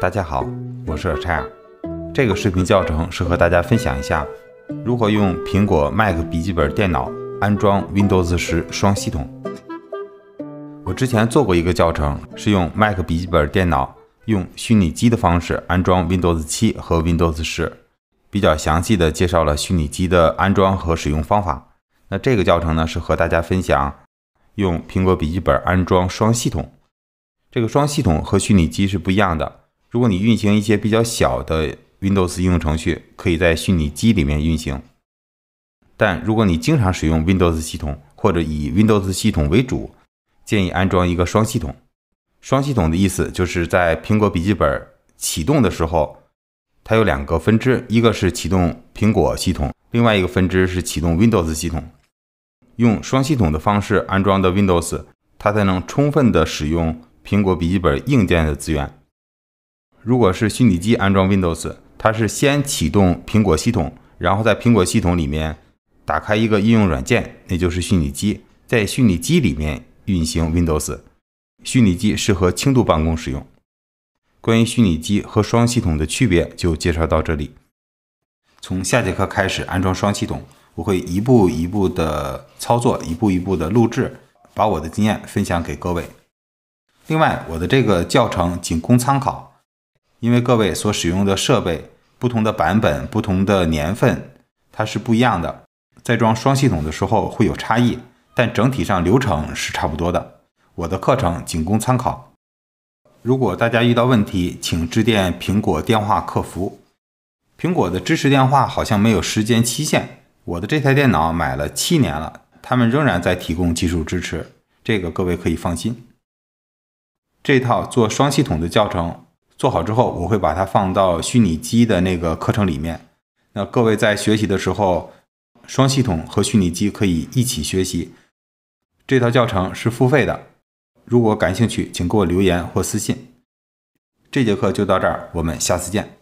大家好，我是尔差尔。这个视频教程是和大家分享一下如何用苹果 Mac 笔记本电脑安装 Windows 十双系统。我之前做过一个教程，是用 Mac 笔记本电脑用虚拟机的方式安装 Windows 七和 Windows 十，比较详细的介绍了虚拟机的安装和使用方法。那这个教程呢，是和大家分享用苹果笔记本安装双系统。这个双系统和虚拟机是不一样的。如果你运行一些比较小的 Windows 应用程序，可以在虚拟机里面运行。但如果你经常使用 Windows 系统，或者以 Windows 系统为主，建议安装一个双系统。双系统的意思就是在苹果笔记本启动的时候，它有两个分支，一个是启动苹果系统，另外一个分支是启动 Windows 系统。用双系统的方式安装的 Windows，它才能充分的使用。苹果笔记本硬件的资源，如果是虚拟机安装 Windows，它是先启动苹果系统，然后在苹果系统里面打开一个应用软件，那就是虚拟机，在虚拟机里面运行 Windows。虚拟机适合轻度办公使用。关于虚拟机和双系统的区别就介绍到这里。从下节课开始安装双系统，我会一步一步的操作，一步一步的录制，把我的经验分享给各位。另外，我的这个教程仅供参考，因为各位所使用的设备不同的版本、不同的年份，它是不一样的。在装双系统的时候会有差异，但整体上流程是差不多的。我的课程仅供参考。如果大家遇到问题，请致电苹果电话客服。苹果的支持电话好像没有时间期限。我的这台电脑买了七年了，他们仍然在提供技术支持，这个各位可以放心。这套做双系统的教程做好之后，我会把它放到虚拟机的那个课程里面。那各位在学习的时候，双系统和虚拟机可以一起学习。这套教程是付费的，如果感兴趣，请给我留言或私信。这节课就到这儿，我们下次见。